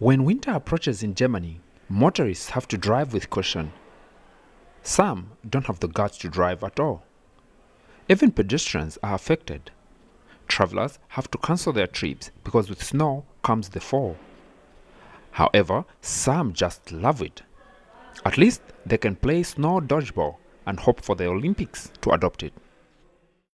When winter approaches in Germany, motorists have to drive with caution. Some don't have the guts to drive at all. Even pedestrians are affected. Travelers have to cancel their trips because with snow comes the fall. However, some just love it. At least they can play snow dodgeball and hope for the Olympics to adopt it.